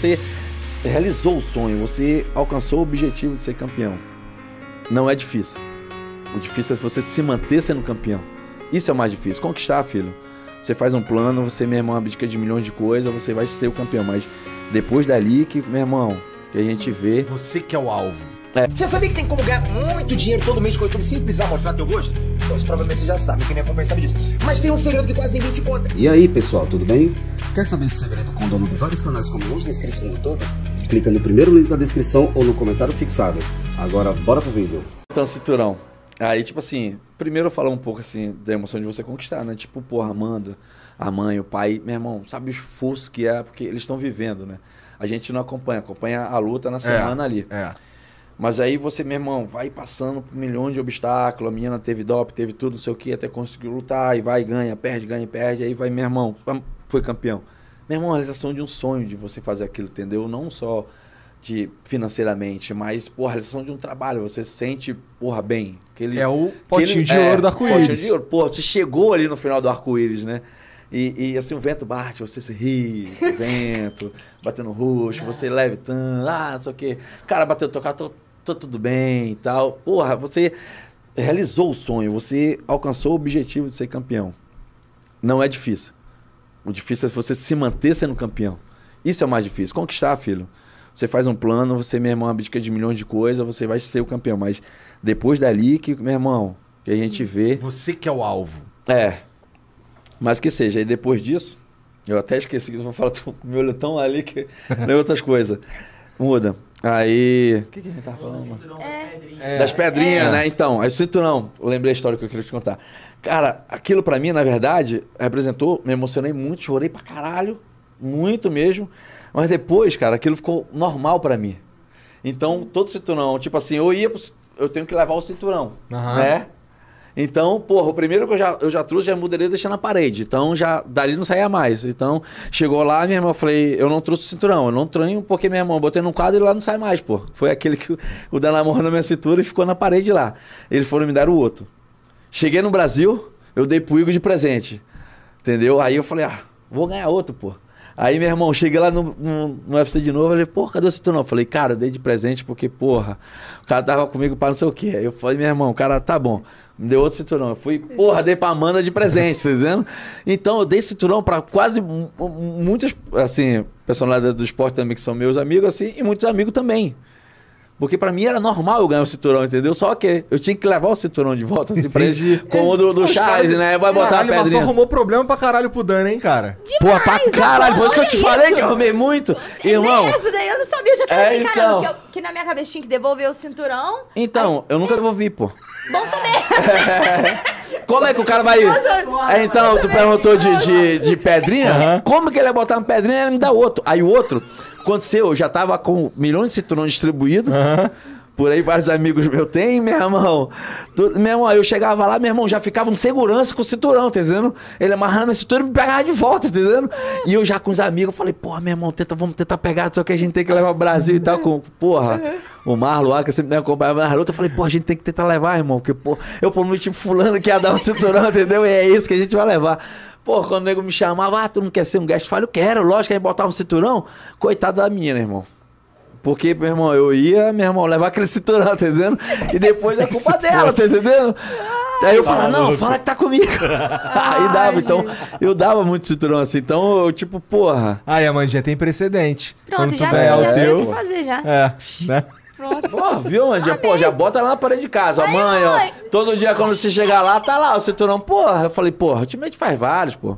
você realizou o sonho, você alcançou o objetivo de ser campeão. Não é difícil. O difícil é você se manter sendo campeão. Isso é o mais difícil. Conquistar, filho. Você faz um plano, você, meu irmão, abdica de milhões de coisas, você vai ser o campeão. Mas depois dali, que, meu irmão, que a gente vê. Você que é o alvo. É. Você sabia que tem como ganhar muito dinheiro todo mês com o YouTube sem precisar mostrar teu rosto? vocês provavelmente já sabe que nem a sabe disso. Mas tem um segredo que quase ninguém te conta. E aí, pessoal, tudo bem? Quer saber esse segredo com o dono de vários canais como os inscritos no YouTube? Clica no primeiro link da descrição ou no comentário fixado. Agora, bora pro vídeo. Então, cinturão. Aí, tipo assim, primeiro eu falo um pouco, assim, da emoção de você conquistar, né? Tipo, porra, Amanda, a mãe, o pai, meu irmão, sabe o esforço que é, porque eles estão vivendo, né? A gente não acompanha, acompanha a luta na é, semana é, ali. É. Mas aí você, meu irmão, vai passando por milhões de obstáculos. A menina teve DOP, teve tudo, não sei o que, até conseguiu lutar. E vai, ganha, perde, ganha, perde. Aí vai, meu irmão, foi campeão. Meu irmão, a realização de um sonho de você fazer aquilo, entendeu? Não só de financeiramente, mas, porra, a realização de um trabalho. Você se sente, porra, bem. Aquele, é o potinho aquele, de é, ouro do arco-íris. de ouro. Pô, você chegou ali no final do arco-íris, né? E, e, assim, o vento bate, você se ri, o vento, batendo roxo, é. você levitando, ah, não sei o quê. Cara, bateu, tocar, tô tá tudo bem e tal. Porra, você realizou o sonho, você alcançou o objetivo de ser campeão. Não é difícil. O difícil é você se manter sendo campeão. Isso é o mais difícil. Conquistar, filho. Você faz um plano, você, meu irmão, abdica de milhões de coisas, você vai ser o campeão. Mas depois dali que, meu irmão, que a gente vê. Você que é o alvo. É. Mas que seja, e depois disso, eu até esqueci que eu vou falar, tô, meu olho tão ali que. nem é outras coisas. Muda. Aí. O que, que a gente tá falando? É. é. Das pedrinhas, é. né? Então, é aí o cinturão. Eu lembrei a história que eu queria te contar. Cara, aquilo para mim, na verdade, representou, me emocionei muito, chorei pra caralho, muito mesmo. Mas depois, cara, aquilo ficou normal para mim. Então, todo cinturão, tipo assim, eu ia pro, eu tenho que levar o cinturão, uhum. né? Então, porra, o primeiro que eu já, eu já trouxe, já é e deixei na parede. Então, já dali não saía mais. Então, chegou lá, minha irmã, eu falei, eu não trouxe o cinturão, eu não tranho, porque minha irmã, eu botei num quadro e lá não sai mais, pô. Foi aquele que o, o Dana na minha cintura e ficou na parede lá. Eles foram me dar o outro. Cheguei no Brasil, eu dei pro Igor de presente. Entendeu? Aí eu falei, ah, vou ganhar outro, pô. Aí, meu irmão, cheguei lá no, no, no UFC de novo, falei, pô, cadê o cinturão? Falei, cara, eu dei de presente porque, porra, o cara tava comigo para não sei o quê. Aí eu falei, meu irmão, cara, tá bom deu outro cinturão. Eu fui, porra, dei pra Amanda de presente, tá entendendo? Então eu dei cinturão pra quase muitas, assim, personalidades do esporte também que são meus amigos, assim, e muitos amigos também. Porque para mim era normal eu ganhar o cinturão, entendeu? Só que eu tinha que levar o cinturão de volta assim, pra ele, Com o do, do Charles, né? Vai botar caralho, a pedrinha. arrumou problema pra caralho pro Dani, hein, cara? Pô, pra caralho, por isso que eu te isso. falei que eu arrumei muito. Irmão. Essa daí eu não sabia, eu já tava é, assim, então... caramba, que, eu, que na minha cabeça tinha que devolver o cinturão. Então, aí... eu nunca devolvi, pô. Bom saber. Como é que o cara vai. É, então, tu perguntou de, de, de pedrinha? Uhum. Como que ele ia botar uma pedrinha e ele me dá outro? Aí o outro, aconteceu, eu já tava com milhões de cinturões distribuídos. Uhum. Por aí vários amigos meus têm, meu irmão. Tu, meu irmão, eu chegava lá, meu irmão, já ficava em segurança com o cinturão, tá entendendo? Ele amarrando meu cinturão e me pegava de volta, tá entendendo? E eu já com os amigos, eu falei, porra, meu irmão, tenta, vamos tentar pegar, só que a gente tem que levar o Brasil e tal. Com, porra o Marlo que eu sempre me acompanhava na luta, eu falei, pô, a gente tem que tentar levar, irmão, porque, pô, eu prometi fulano que ia dar o um cinturão, entendeu? E é isso que a gente vai levar. Pô, quando o nego me chamava, ah, tu não quer ser um guest? Eu falei, eu quero, lógico, aí botava um cinturão. Coitado da minha, irmão? Porque, meu irmão, eu ia, meu irmão, levar aquele cinturão, tá entendendo? E depois é culpa dela, tá entendendo? Ah, aí eu falava, não, fala que tá comigo. Aí dava, então, eu dava muito cinturão assim, então eu tipo, porra. Aí, Mandinha tem precedente. Pronto, já sei, é, já sei o que fazer já. É, né? Pronto. Pô, viu, Mandinha? Pô, já bota lá na parede de casa. Ó, mãe, mãe, ó. Todo dia quando você chegar lá, tá lá o cinturão. Porra, eu falei, porra, o time faz vários, pô.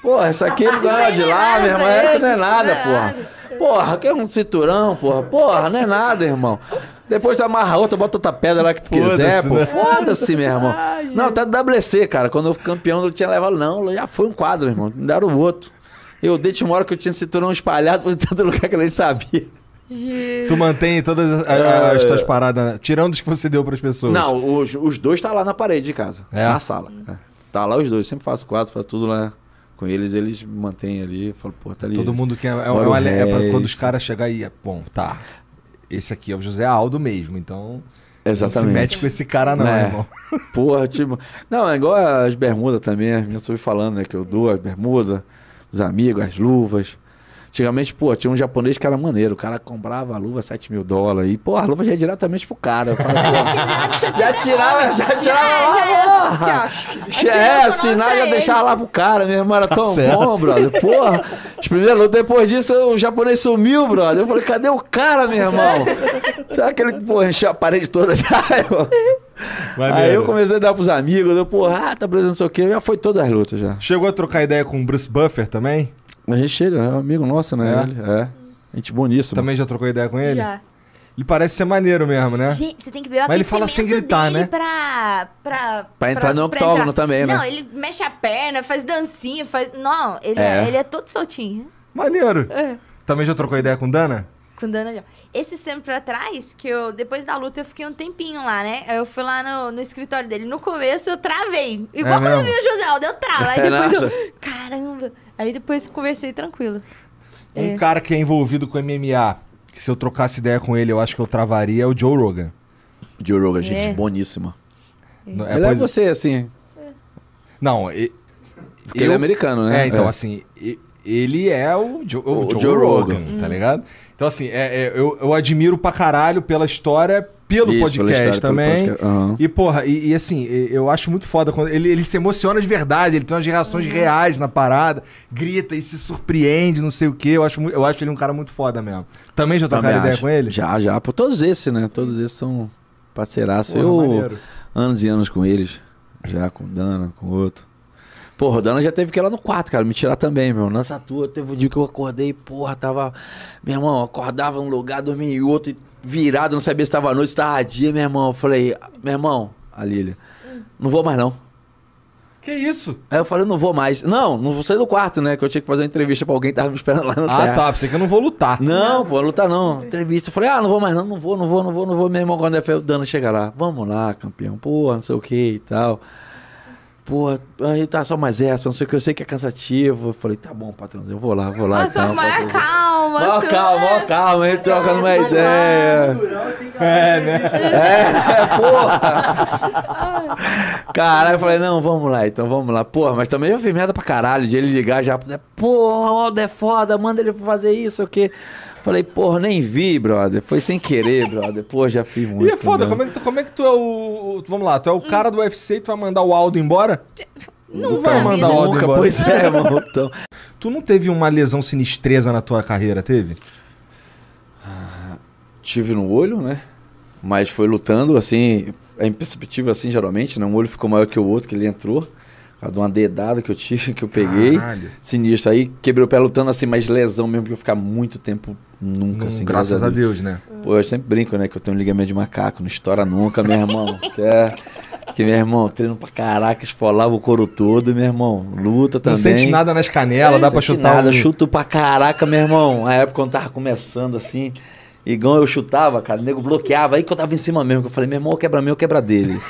Porra, essa aqui não ganhou de é lá, meu irmão. Essa não é, é nada, porra. Porra, que é um cinturão, porra. Porra, não é nada, irmão. Depois tu amarra outra, bota outra pedra lá que tu quiser, pô. Né? Foda-se, meu irmão. Ai, não, até WC, cara. Quando eu fui campeão, eu tinha levado. Não, já foi um quadro, irmão. Me deram o outro. Eu dei uma hora que eu tinha cinturão espalhado por todo lugar que eu nem sabia. Tu mantém todas as, é. as tuas paradas, tirando os que você deu para as pessoas. Não, os, os dois tá lá na parede de casa, é? na sala. É. Tá lá os dois, sempre faço quatro faço tudo lá com eles, eles mantêm ali, falo, pô, tá ali. Todo mundo quer é, é, uma, é para quando os caras chegarem é, bom, tá. Esse aqui é o José Aldo mesmo, então Exatamente. Não se mete com esse cara, não, é. irmão. Porra, tipo. Não, é igual as bermudas também. A menina soube falando, né? Que eu dou as bermudas, os amigos, as luvas. Antigamente, pô, tinha um japonês que era maneiro. O cara comprava a luva 7 mil dólares. E, pô, a luva já ia é diretamente pro cara. Falava, já tirava, já tirava. É, assinar já deixava lá pro cara. Meu irmão era tá tão bom, brother. Porra, depois disso, o japonês sumiu, brother. Eu falei, cadê o cara, meu irmão? Será que ele, pô, encheu a parede toda já? Eu... Maneiro. Aí eu comecei a dar pros amigos, eu, porra, ah, tá preso não sei o quê, já foi todas as lutas já. Chegou a trocar ideia com o Bruce Buffer também? A gente chega, né? é um amigo nosso, né? É. Ele, é. Gente boníssima. Também já trocou ideia com ele? Já. Ele parece ser maneiro mesmo, né? Gente, você tem que ver o Mas ele fala sem gritar, né? Pra, pra, pra entrar pra, no octógono também, né? Não, ele mexe a perna, faz dancinha, faz. Não, ele é, é ele é todo soltinho. Maneiro. É. Também já trocou ideia com Dana? com Dana Jones. Esses tempos pra trás, que eu, depois da luta, eu fiquei um tempinho lá, né? Eu fui lá no, no escritório dele. No começo eu travei. Igual é quando eu vi o José Aldo, deu trava. Aí depois eu. Caramba! Aí depois conversei tranquilo. Um é. cara que é envolvido com MMA, que se eu trocasse ideia com ele, eu acho que eu travaria, é o Joe Rogan. Joe Rogan, gente é. boníssima. É, é ele é, é você, assim. Não, e, eu... ele é americano, né? É, então, assim, ele é o, jo, o, o Joe, Joe, Rogan, Rogan. tá hum. ligado? Então, assim, é, é, eu, eu admiro pra caralho pela história, pelo Isso, podcast história, também. Pelo podcast. Uhum. E, porra, e, e, assim, eu acho muito foda quando ele, ele se emociona de verdade, ele tem umas reações uhum. reais na parada, grita e se surpreende, não sei o quê. Eu acho, eu acho ele um cara muito foda mesmo. Também já trocaram ideia com ele? Já, já. Por todos esses, né? Todos esses são parceiraços. Eu, maneiro. anos e anos com eles. Já com Dana, com outro. Pô, Dana já teve que ir lá no quarto, cara, me tirar também, meu. Nessa tua, teve um dia que eu acordei, porra, tava. Meu irmão, acordava num lugar, dormia em outro, virado, não sabia se tava noite, se tava dia, meu irmão. Eu falei, meu irmão, a Lília, não vou mais não. Que isso? Aí eu falei, não vou mais. Não, não vou sair do quarto, né? Que eu tinha que fazer uma entrevista pra alguém que tava me esperando lá no Ah, terra. tá. Pensei que eu não vou lutar. Não, pô, lutar não. Entrevista. Eu falei, ah, não vou mais não, não vou, não vou, não vou, não vou. Meu irmão, quando é o Dano chega lá, vamos lá, campeão, porra, não sei o que e tal pô, aí tá só mais essa, não sei o que, eu sei que é cansativo. Eu falei, tá bom, patrãozinho, eu vou lá, vou lá. Nossa, então, maior calma. Mó calma, ó, é. calma, ele trocando uma ideia. É, né? É, porra. Caralho, eu falei, não, vamos lá, então vamos lá. Porra, mas também eu fiz merda pra caralho de ele ligar já. Porra, o é foda, manda ele fazer isso, o quê? Falei, porra, nem vi, brother. Foi sem querer, brother. Pô, já fiz muito. E é foda, né? como é, tu, como é, que tu, é o. Vamos lá, tu é o cara do UFC e tu vai mandar o Aldo embora? Não, vai mandar o Aldo embora. Pois é, mano. Então. Tu não teve uma lesão sinistreza na tua carreira, teve? Ah, tive no olho, né? Mas foi lutando, assim, é imperceptível assim, geralmente, né? Um olho ficou maior que o outro, que ele entrou de uma dedada que eu tive, que eu peguei. Caralho. Sinistro. Aí quebrei o pé lutando assim, mas lesão mesmo, que eu ficar muito tempo nunca, hum, assim. Graças, graças a, Deus. Deus. né? Pô, eu sempre brinco, né? Que eu tenho um ligamento de macaco, não estoura nunca, meu irmão. é, Que, meu irmão, treino pra caraca, esfolava o couro todo, meu irmão. Luta também. Não sente nada nas canelas, é, dá pra chutar. Nada, um... chuto pra caraca, meu irmão. A época quando tava começando assim. Igual eu chutava, cara, o nego bloqueava. Aí que eu tava em cima mesmo, que eu falei, meu irmão, quebra meu, quebra dele.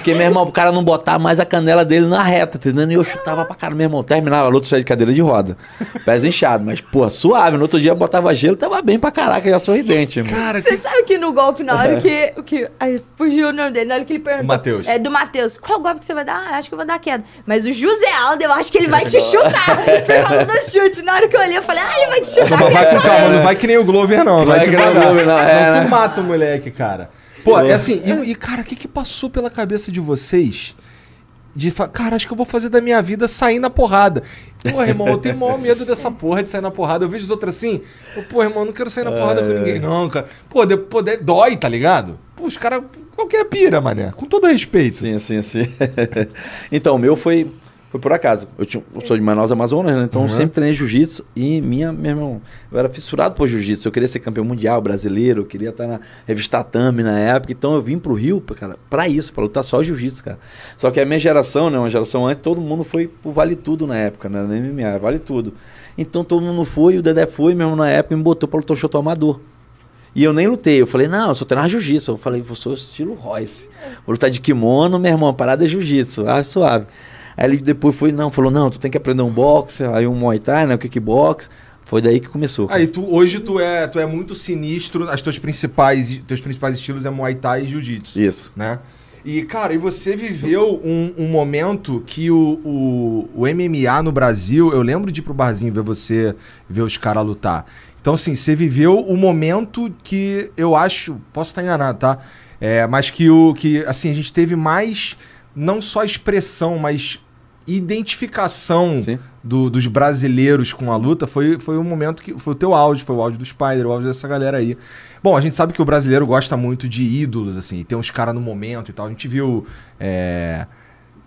Porque, meu irmão, o cara não botar mais a canela dele na reta, entendeu? E eu chutava pra cara, meu irmão. Terminava a luta, saia de cadeira de roda. Pés inchado, mas, pô, suave. No outro dia botava gelo, tava bem pra caraca, já sorridente, irmão. Cara, Você que... sabe que no golpe, na hora é. que. que aí fugiu o nome dele, na hora que ele perguntou. Matheus. É do Matheus. Qual golpe que você vai dar? Ah, acho que eu vou dar queda. Mas o José Aldo, eu acho que ele vai te é. chutar. por causa do chute. Na hora que eu olhei, eu falei, ah, ele vai te chutar. vai com é calma, não vai que nem o Glover, não. Vai, que nem o Glover, não. Senão é, tu mata o moleque, cara. Pô, é. é assim, e, e cara, o que, que passou pela cabeça de vocês? De falar, cara, acho que eu vou fazer da minha vida sair na porrada. Pô, irmão, eu tenho o maior medo dessa porra de sair na porrada. Eu vejo os outros assim, pô, irmão, não quero sair na porrada é. com ninguém, não, cara. Pô, de, pô de, dói, tá ligado? Pô, os caras, qualquer pira, mané. Com todo respeito. Sim, sim, sim. então, o meu foi foi por acaso. Eu, tinha, eu sou de Manaus, Amazonas, né? Então uhum. sempre treinei jiu-jitsu. E minha, meu irmão, eu era fissurado por jiu-jitsu. Eu queria ser campeão mundial brasileiro, eu queria estar na revista Tatame na época. Então eu vim pro Rio, cara, pra isso, pra lutar só jiu-jitsu, cara. Só que a minha geração, né? Uma geração antes, todo mundo foi pro Vale Tudo na época, né? Na MMA, Vale Tudo. Então todo mundo foi, o Dedé foi mesmo na época, me botou pra lutar o Choto Amador. E eu nem lutei. Eu falei, não, eu sou treinador jiu-jitsu. Eu falei, vou sou estilo Royce. Vou lutar de kimono, meu irmão, a parada é jiu-jitsu. Ah, suave. Aí ele depois foi, não, falou, não, tu tem que aprender um boxe, aí um Muay Thai, né, o kickbox. Foi daí que começou. Aí tu, hoje tu é, tu é muito sinistro, as tuas principais, teus principais estilos é Muay Thai e Jiu-Jitsu. Isso. Né? E, cara, e você viveu um, um momento que o, o, o, MMA no Brasil, eu lembro de ir pro barzinho ver você, ver os caras lutar. Então, assim, você viveu o um momento que eu acho, posso estar enganado, tá? É, mas que o que assim a gente teve mais não só expressão, mas identificação do, dos brasileiros com a luta foi, foi o momento que. Foi o teu áudio, foi o áudio do Spider, o áudio dessa galera aí. Bom, a gente sabe que o brasileiro gosta muito de ídolos, assim, tem uns caras no momento e tal. A gente viu. É,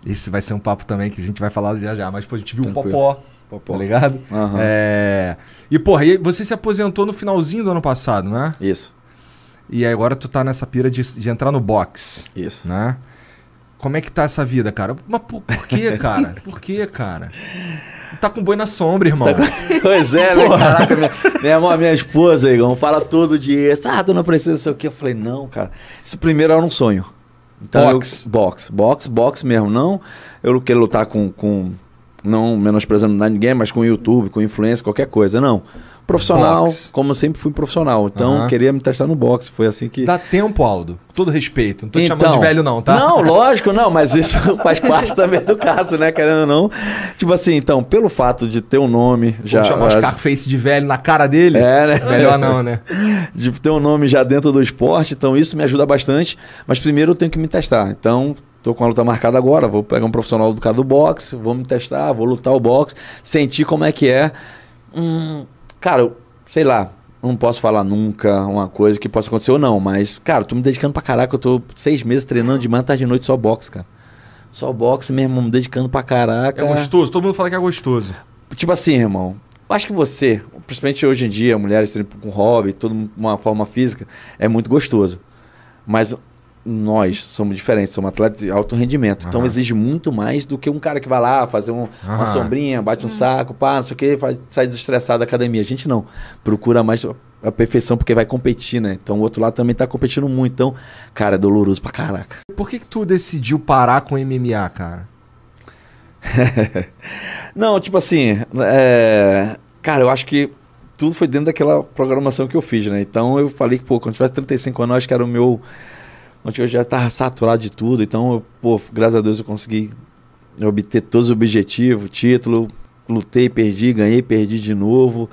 esse vai ser um papo também que a gente vai falar já já, mas pô, a gente viu Tranquilo. o Popó. Popó. Tá ligado? Uhum. É... E, porra, e você se aposentou no finalzinho do ano passado, né? Isso. E agora tu tá nessa pira de, de entrar no box. Isso. Né? Como é que tá essa vida, cara? Mas por, por que, cara? Por que, cara? Tá com boi na sombra, irmão. Tá com... Pois é, né? Caraca, minha, minha, irmã, minha esposa, Igor, fala todo dia. Ah, dona precisa sei o quê. Eu falei, não, cara. Isso primeiro era um sonho. Então, box. Eu, box, box, box mesmo. Não, eu quero lutar com, com. Não menosprezando ninguém, mas com YouTube, com influência, qualquer coisa. Não profissional, boxe. como eu sempre fui profissional. Então, uhum. queria me testar no boxe. Foi assim que. Dá tempo, Aldo. Todo respeito. Não tô então, te chamando de então, velho, não, tá? Não, lógico, não, mas isso faz parte também do caso, né? Querendo ou não. Tipo assim, então, pelo fato de ter um nome. Vou já chamar uh, Scarface de velho na cara dele. É, né? Melhor não, né? De ter um nome já dentro do esporte, então isso me ajuda bastante. Mas primeiro eu tenho que me testar. Então, Tô com a luta marcada agora, vou pegar um profissional do cara do boxe, vou me testar, vou lutar o boxe, sentir como é que é. Hum, Cara, sei lá, não posso falar nunca uma coisa que possa acontecer ou não, mas, cara, eu tô me dedicando pra caraca. Eu tô seis meses treinando de manhã, tarde e noite só boxe, cara. Só boxe mesmo, me dedicando pra caraca. É gostoso, todo mundo fala que é gostoso. Tipo assim, irmão, acho que você, principalmente hoje em dia, mulheres treinando com hobby, toda uma forma física, é muito gostoso. Mas nós somos diferentes, somos atletas de alto rendimento. Uhum. Então exige muito mais do que um cara que vai lá fazer um, uhum. uma sombrinha, bate um hum. saco, pá, não sei o que, sai desestressado da academia. A gente não. Procura mais a perfeição porque vai competir, né? Então o outro lado também tá competindo muito. Então, cara, é doloroso pra caraca. Por que, que tu decidiu parar com MMA, cara? não, tipo assim, é... cara, eu acho que tudo foi dentro daquela programação que eu fiz, né? Então eu falei que, pô, quando tivesse 35 anos, acho que era o meu Ontem eu já estava saturado de tudo, então, eu, pô, graças a Deus eu consegui obter todos os objetivos, título, lutei, perdi, ganhei, perdi de novo.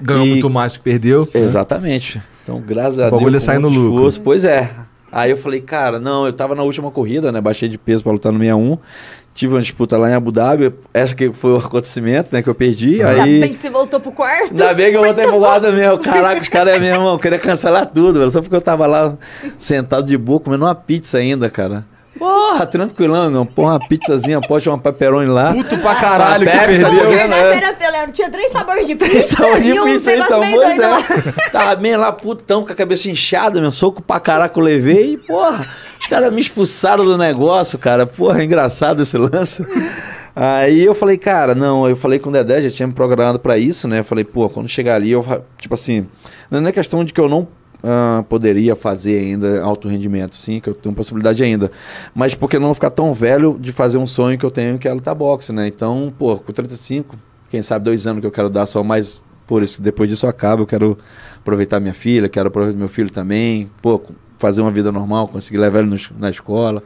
Ganhou e... muito mais que perdeu. Né? Exatamente. Então, graças a Deus. O bagulho é sai no lucro. Pois é. Aí eu falei, cara, não, eu tava na última corrida, né? Baixei de peso para lutar no 61 tive uma disputa lá em Abu Dhabi, essa que foi o acontecimento, né, que eu perdi, aí... Ainda bem que você voltou pro quarto. Ainda bem que eu voltei pro quarto mesmo, caraca, os caras, meu irmão, queria cancelar tudo, velho, só porque eu tava lá sentado de boa, comendo uma pizza ainda, cara. Porra, tranquilão, não. Põe uma pizzazinha, pode um paperoni lá. Puto pra caralho, ah, que perdeu. na é. pela, tinha três sabores de pizza. Três sabores de pizza, um então, pois é. Tava bem lá, putão, com a cabeça inchada, meu soco pra caraco levei e, porra cara caras me expulsaram do negócio, cara. Porra, é engraçado esse lance. Aí eu falei, cara, não, eu falei com o Dedé, já tinha me programado para isso, né? Eu falei, pô, quando chegar ali, eu. Tipo assim, não é questão de que eu não ah, poderia fazer ainda alto rendimento, sim, que eu tenho possibilidade ainda. Mas porque não ficar tão velho de fazer um sonho que eu tenho que é lutar boxe, né? Então, pô, com 35, quem sabe dois anos que eu quero dar só mais por isso, depois disso acaba, eu quero aproveitar minha filha, quero aproveitar meu filho também. Pô, fazer uma vida normal, conseguir levar ele no, na escola,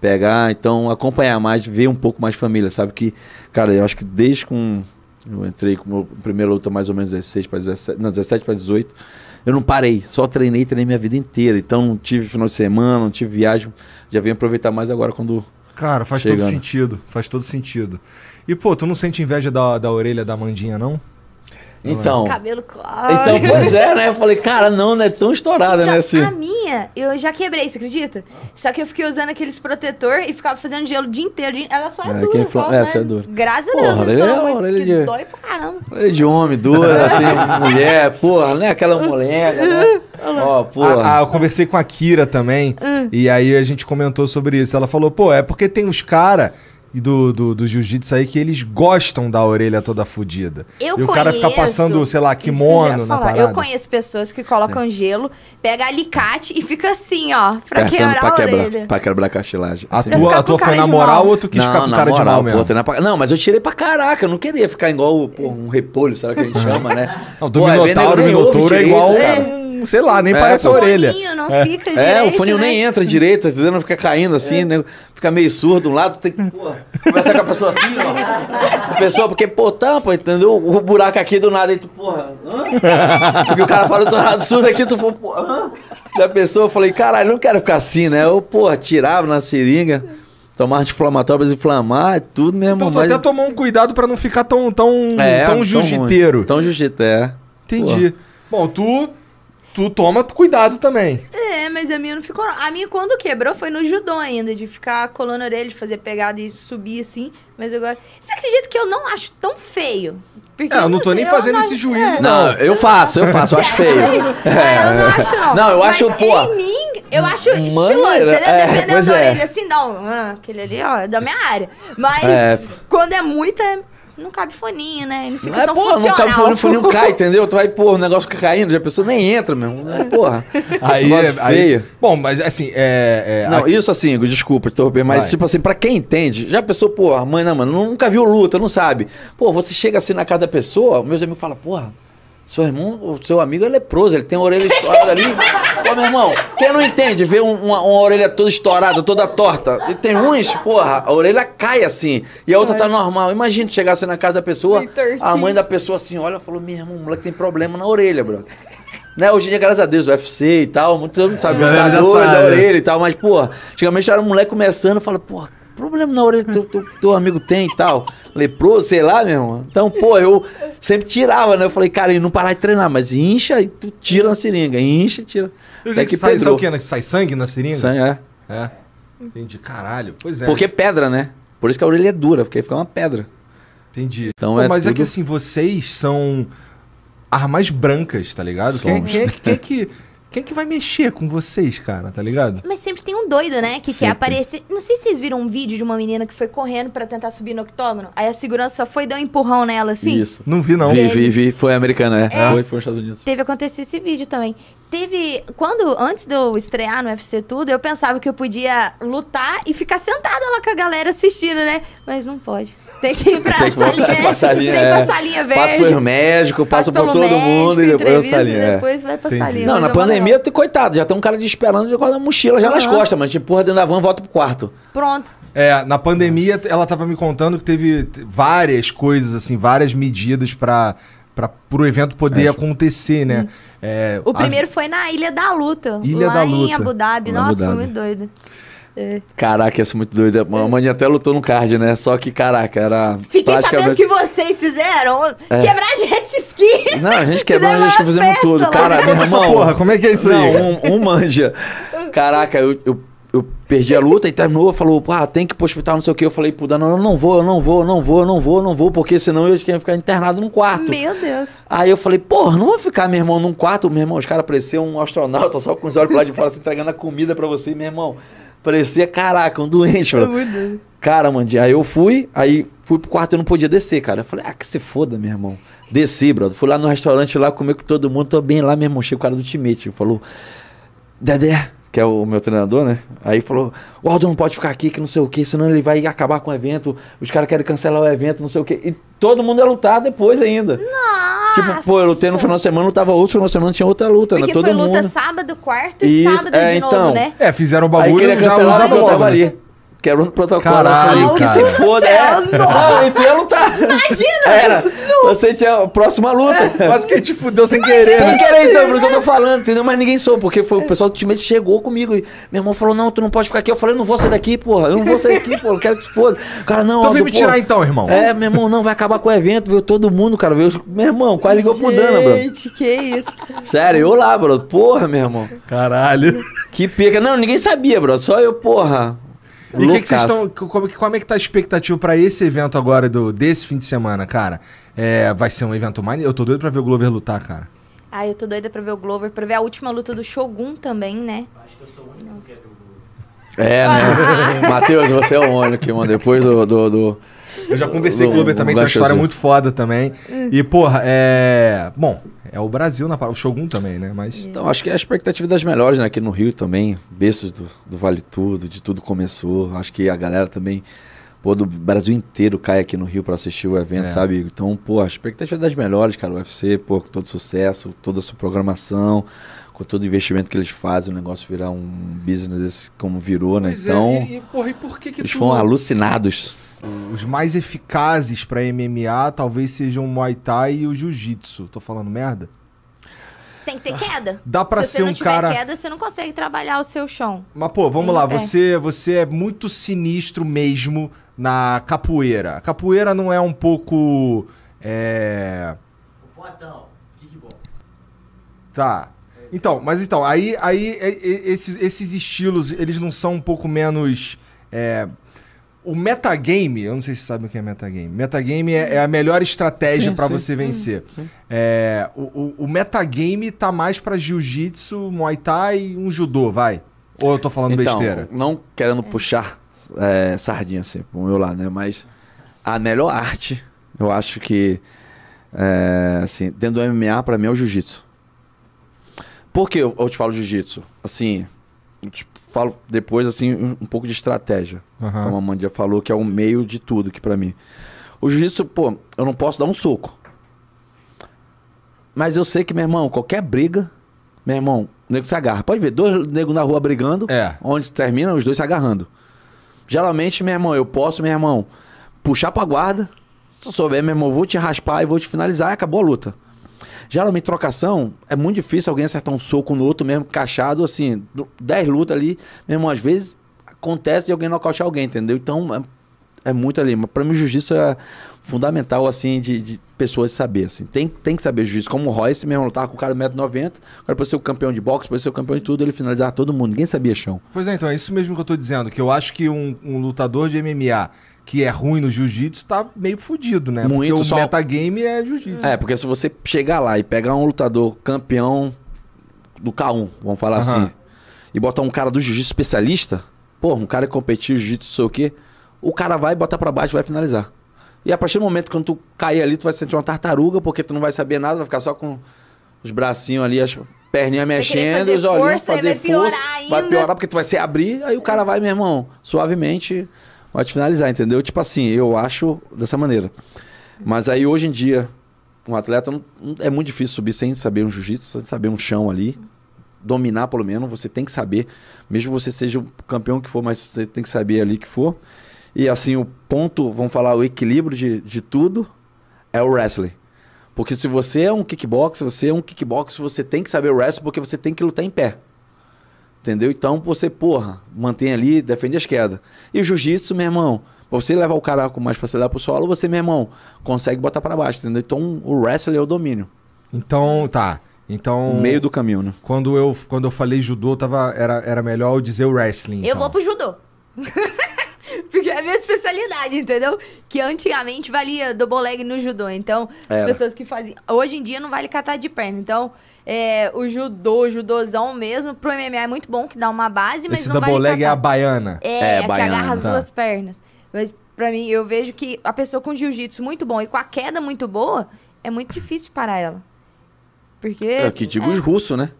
pegar, então acompanhar mais, ver um pouco mais família, sabe? Que, cara, eu acho que desde com. Eu entrei com meu primeira luta mais ou menos 16 para 17, não, 17 para 18. Eu não parei, só treinei, treinei minha vida inteira. Então não tive final de semana, não tive viagem. Já vim aproveitar mais agora quando. Cara, faz chegando. todo sentido. Faz todo sentido. E, pô, tu não sente inveja da, da orelha da Mandinha, não? É. Então. Cabelo corre. Então, pois é, né? Eu falei, cara, não, não é tão estourada, então, né? Assim. A minha, eu já quebrei, você acredita? Só que eu fiquei usando aqueles protetor e ficava fazendo gelo o dia inteiro. Ela só é, é dura. Fala, é, né? Essa é dura. Graças porra, a Deus, não estourou muito, de, dói pra caramba. de homem, dura, né, assim, mulher, porra, né? Aquela molenga, né? Ó, oh, porra. Ah, ah, eu conversei com a Kira também, hum. e aí a gente comentou sobre isso. Ela falou, pô, é porque tem uns caras do, do, do jiu-jitsu aí que eles gostam da orelha toda fodida. Eu e o cara fica passando, sei lá, kimono eu na parada. Eu conheço pessoas que colocam é. gelo, pega alicate e fica assim, ó, pra Apertando quebrar pra a quebrar, orelha. Pra quebrar a cartilagem. A tua, a tua foi na moral, ou outro quis não, ficar com cara moral, de mal mesmo. Pô, Não, mas eu tirei pra caraca, eu não queria ficar igual pô, um repolho, será que a gente chama, né? Não, do pô, é minotauro, minotouro é igual... É sei lá, nem é, parece a orelha. O não é. fica direito. É, o foninho né? nem entra direito, tá entendeu? Não fica caindo assim, é. né? fica meio surdo um lado, tem que conversar com a pessoa assim, ó. A pessoa, porque, pô, tampa, entendeu? O buraco aqui do nada, e tu, porra, hã? Porque o cara fala, eu tô nada surdo aqui, tu falou, porra, hã? Da pessoa, eu falei, caralho, não quero ficar assim, né? Eu, porra, tirava na seringa. Tomar anti inflamar pra é tudo mesmo. Então tu mas... até tomou um cuidado para não ficar tão, tão, é, tão jiu-jiteiro. Tão, tão jiu-jiteiro, é. Entendi. Bom, tu tu toma cuidado também. É, mas a minha não ficou. A minha, quando quebrou, foi no judô ainda, de ficar colando a orelha, de fazer pegada e subir assim. Mas agora. Você acredita que eu não acho tão feio? Porque é, não, eu não tô sei, nem fazendo esse juízo, é. não. não. eu faço, eu faço, eu acho feio. É, eu não acho, não. É. Não, eu acho, pô. Em mim, eu hum, acho Mano, estiloso, né? entendeu? É, Dependendo da orelha, assim, não. Ah, aquele ali, ó, é da minha área. Mas quando é muita não cabe foninho, né? Não fica não é, tão porra, funcional. Não cabe foninho, o foninho cai, entendeu? Tu vai, pô, o negócio fica caindo, já a pessoa nem entra mesmo. É, né, porra. Aí, é, aí, Bom, mas assim, é. é não, aqui... isso assim, desculpa interromper, mas vai. tipo assim, pra quem entende, já a pessoa, pô, mãe, não, mano, nunca viu luta, não sabe. Pô, você chega assim na casa da pessoa, meus amigos falam, porra. Seu irmão, o seu amigo é leproso, ele tem a orelha estourada ali. Pô, meu irmão, quem não entende ver uma, uma, orelha toda estourada, toda torta? E tem uns, porra, a orelha cai assim. E a outra tá é. normal. Imagina chegar assim na casa da pessoa, a mãe da pessoa assim olha e falou: meu irmão, o moleque tem problema na orelha, bro. Né? Hoje em dia, graças a Deus, o UFC e tal, muito não sabe, é, tá dois, a né? orelha e tal, mas, porra, antigamente era um moleque começando, fala, porra, problema na orelha que teu, teu, teu, amigo tem e tal. Leproso, sei lá, meu irmão. Então, pô, eu sempre tirava, né? Eu falei, cara, e não parar de treinar, mas incha e tu tira na seringa. Incha tira. Até que, que sai, o que? Né? Sai sangue na seringa? Sangue, é. É. Entendi. Caralho. Pois é. Porque é pedra, né? Por isso que a orelha é dura, porque aí fica uma pedra. Entendi. Então pô, é mas tudo... é que assim, vocês são armas brancas, tá ligado? Somos. Quem, é quem, quem é que. Quem é que vai mexer com vocês, cara, tá ligado? Mas sempre tem um doido, né? Que sempre. quer aparecer. Não sei se vocês viram um vídeo de uma menina que foi correndo para tentar subir no octógono. Aí a segurança só foi dar um empurrão nela, assim. Isso. Não vi, não. Vi, vi, vi. Foi americana, é. é. Foi, foi nos Estados Unidos. Teve acontecido esse vídeo também. Teve. Quando, antes de eu estrear no UFC tudo, eu pensava que eu podia lutar e ficar sentada lá com a galera assistindo, né? Mas não pode. Tem que ir pra tem que salinha. Pra é. verde. Passa pelo médico, passa por todo médico, mundo e depois a salinha. Depois vai pra Entendi. salinha. Não, na pandemia, tu, coitado, já tem um cara de esperando com a mochila já uhum. nas costas, mas te tipo, empurra dentro da van volta pro quarto. Pronto. É, na pandemia, ela tava me contando que teve várias coisas, assim, várias medidas pra para o evento poder é. acontecer, né? Uhum. É, o primeiro a... foi na Ilha da Luta, Ilha lá da Luta. em Abu Dhabi. Nossa, Abu Dhabi. foi muito doido. É. Caraca, isso é muito doido. A é. mãe até lutou no card, né? Só que, caraca, era. Fiquei praticamente... sabendo que vocês fizeram. É. Quebrar jet ski. Não, a gente quebrou a gente ski, tá fizemos tudo. Cara, meu irmão, porra, como é que é isso não, aí? Um, um manja. Caraca, eu, eu, eu, perdi a luta e terminou, falou, ah, tem que ir pro hospital, não sei o que. Eu falei pro Dano, eu não vou, eu não vou, eu não vou, eu não vou, eu não vou, porque senão eu ia ficar internado num quarto. Meu Deus. Aí eu falei, porra, não vou ficar, meu irmão, num quarto. Meu irmão, os caras pareciam um astronauta só com os olhos pra lá de fora, se entregando a comida pra você, meu irmão. Parecia, caraca, um doente, é mano. cara, mano, aí eu fui, aí fui pro quarto e eu não podia descer, cara. Eu falei, ah, que se foda, meu irmão. Desci, brother. Fui lá no restaurante lá, comer com todo mundo, tô bem lá, meu irmão. Cheio o cara do Timete tipo, falou, Dedé, que é o meu treinador, né? Aí falou: o Aldo não pode ficar aqui, que não sei o que, senão ele vai acabar com o evento, os caras querem cancelar o evento, não sei o que. E todo mundo ia lutar depois ainda. Nossa! Tipo, pô, eu lutei no final de semana, lutava outro final de semana, tinha outra luta, Porque né? Todo foi luta mundo. sábado, quarta e Isso, sábado é, de então, novo, né? É, fizeram o bagulho e já usava o né? né? Quebra o protocolo. Caralho, né? cara. Que se foda, é. Não, é, ah, então ia lutar. Imagina! Era. Não. Você tinha a próxima luta. É. Quase que te fudeu sem Imagina. querer. Né? Sem querer, então, pelo que eu tô falando, entendeu? Mas ninguém soube, porque foi, o pessoal do time chegou comigo e meu irmão falou, não, tu não pode ficar aqui. Eu falei, não vou sair daqui, porra. Eu não vou sair daqui, porra. Eu quero que se foda. Cara, não, Então vem me tirar então, irmão. É, meu irmão, não, vai acabar com o evento. Viu todo mundo, cara. Viu? Meu irmão, quase ligou Gente, pro Dana, bro. Gente, que isso. Sério, eu lá, bro. Porra, meu irmão. Caralho. Que pica. Não, ninguém sabia, bro. Só eu, porra. E que que vocês estão, como, como, é que tá a expectativa para esse evento agora, do, desse fim de semana, cara? É, vai ser um evento mais? Eu tô doido pra ver o Glover lutar, cara. Ah, eu tô doida pra ver o Glover, pra ver a última luta do Shogun também, né? Acho que eu sou o único que quer ver o Glover. É, né? Matheus, você é o único que, mano, depois do, do, do eu já conversei com o Uber também, tem uma história muito foda também. Hum. E, porra, é. Bom, é o Brasil na o Shogun também, né? Mas... É. Então, acho que é a expectativa das melhores, né? Aqui no Rio também, berços do, do Vale Tudo, de tudo começou. Acho que a galera também, pô, do Brasil inteiro cai aqui no Rio para assistir o evento, é. sabe? Então, pô, a expectativa é das melhores, cara. O UFC, pô, com todo sucesso, toda a sua programação, com todo o investimento que eles fazem, o negócio virar um business como virou, né? Pois é, então, é, e, e, porra, e por que que eles tu... foram alucinados os mais eficazes para MMA talvez sejam o Muay Thai e o Jiu-Jitsu. Tô falando merda? Tem que ter queda. Dá para ser um cara. Se você não tiver queda, você não consegue trabalhar o seu chão. Mas pô, vamos lá, você você é muito sinistro mesmo na capoeira. A capoeira não é um pouco é kickbox. Tá. Então, mas então, aí aí é, é, esses, esses estilos, eles não são um pouco menos é, o metagame, eu não sei se sabem o que é metagame. Metagame é, é a melhor estratégia para você hum, vencer. Sim. É, o, o, o, metagame tá mais para jiu-jitsu, muay thai e um judô, vai. Ou eu tô falando então, besteira? Não querendo puxar é, sardinha assim pro meu lado, né? Mas a melhor arte, eu acho que, é, assim, dentro do MMA, para mim é o jiu-jitsu. Por que eu, eu te falo jiu-jitsu? Assim, tipo, falo depois, assim, um pouco de estratégia. Uhum. Como a Mandia falou, que é o meio de tudo que para mim. O jiu-jitsu, pô, eu não posso dar um soco. Mas eu sei que, meu irmão, qualquer briga, meu irmão, o nego se agarra. Pode ver, dois negros na rua brigando, é. onde termina, os dois se agarrando. Geralmente, meu irmão, eu posso, meu irmão, puxar pra guarda. Se souber, meu irmão, vou te raspar e vou te finalizar e acabou a luta. Geralmente, trocação, é muito difícil alguém acertar um soco no outro mesmo, cachado, assim, 10 lutas ali, mesmo às vezes acontece de alguém nocautear alguém, entendeu? Então, é, é muito ali. Mas pra mim, jiu-jitsu é fundamental, assim, de, de pessoas saber, assim. Tem, tem que saber juiz. Como o Royce mesmo lutava com o cara de 1,90m, agora para ser o campeão de boxe, para ser o campeão de tudo, ele finalizava todo mundo. Ninguém sabia chão. Pois é, então, é isso mesmo que eu estou dizendo, que eu acho que um, um lutador de MMA que é ruim no jiu-jitsu tá meio fudido, né? Muito porque o metagame é jiu-jitsu. É, porque se você chegar lá e pegar um lutador campeão do K1, vamos falar assim, e botar um cara do jiu-jitsu especialista, pô, um cara que competiu jiu-jitsu, sei o quê, o cara vai botar para baixo e vai finalizar. E a partir do momento que tu cair ali, tu vai sentir uma tartaruga, porque tu não vai saber nada, vai ficar só com os bracinhos ali, as perninhas mexendo, os olhinhos fazer força, vai piorar, força, vai piorar porque tu vai se abrir, aí o cara vai, meu irmão, suavemente vai te finalizar, entendeu? Tipo assim, eu acho dessa maneira. Mas aí hoje em dia, um atleta é muito difícil subir sem saber um jiu-jitsu, sem saber um chão ali. Dominar, pelo menos, você tem que saber. Mesmo você seja o campeão que for, mas você tem que saber ali que for. E assim, o ponto, vamos falar, o equilíbrio de, de tudo é o wrestling. Porque se você é um kickbox, você é um kickbox, você tem que saber o wrestling porque você tem que lutar em pé. Entendeu? Então você, porra, mantém ali, defende as quedas. E o jiu-jitsu, meu irmão, você levar o cara com mais facilidade pro solo, você, meu irmão, consegue botar para baixo, entendeu? Então o wrestling é o domínio. Então, tá. Então. meio do caminho, né? Quando eu, quando eu falei judô, tava, era, era melhor eu dizer wrestling. Eu então. vou pro judô. Porque é a minha especialidade, entendeu? Que antigamente valia double leg no judô. Então, as pessoas que faziam. Hoje em dia não vale catar de perna. Então, é, o judô, o judôzão mesmo, pro MMA é muito bom, que dá uma base, mas Esse não vale. Esse double leg é a baiana. É, é, é que agarra as tá. duas pernas. Mas, pra mim, eu vejo que a pessoa com jiu-jitsu muito bom e com a queda muito boa, é muito difícil parar ela. Porque. É, que digo é. os russos, né?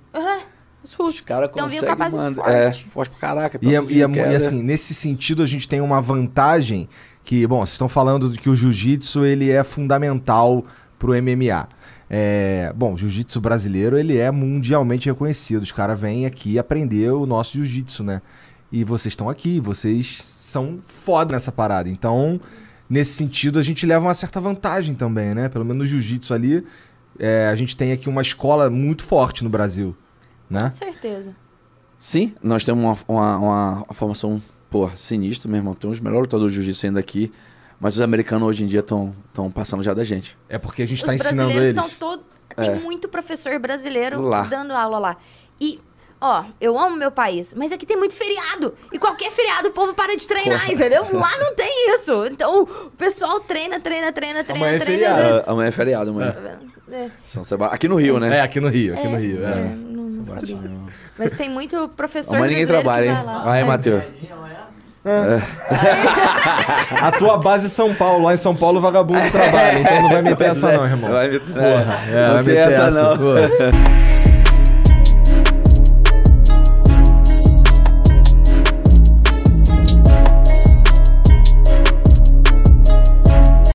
os russos. Os caras conseguem então, mandar. É, forte pra caraca. E, é, e, é, e assim, nesse sentido, a gente tem uma vantagem que, bom, vocês estão falando que o jiu-jitsu ele é fundamental pro MMA. É, bom, jiu-jitsu brasileiro ele é mundialmente reconhecido. Os caras vêm aqui aprender o nosso jiu-jitsu, né? E vocês estão aqui, vocês são foda nessa parada. Então, nesse sentido, a gente leva uma certa vantagem também, né? Pelo menos no jiu-jitsu ali, é, a gente tem aqui uma escola muito forte no Brasil né? Com certeza. Sim, nós temos uma, uma, uma formação, pô, sinistra, meu irmão. Tem os melhores lutadores de jiu-jitsu ainda aqui. Mas os americanos hoje em dia estão passando já da gente. É porque a gente está ensinando eles. Estão todo... Tem é. muito professor brasileiro lá. dando aula lá. E, ó, eu amo meu país, mas aqui tem muito feriado. E qualquer feriado o povo para de treinar, Porra. entendeu? Lá não tem isso. Então o pessoal treina, treina, treina, treina, amanhã é treina. É feriado. Vezes... Amanhã é feriado, amanhã. Tá é. São Sebastião. Aqui no Rio, né? É, aqui no Rio, aqui no é. Rio. É. é mas tem muito professor Mas ninguém trabalha, hein? Vai, é, Matheus. É? é. A tua base é São Paulo, lá em São Paulo, vagabundo trabalha. Então não vai meter essa, não, irmão. Vai meter, Porra, é, não vai meter essa, essa não.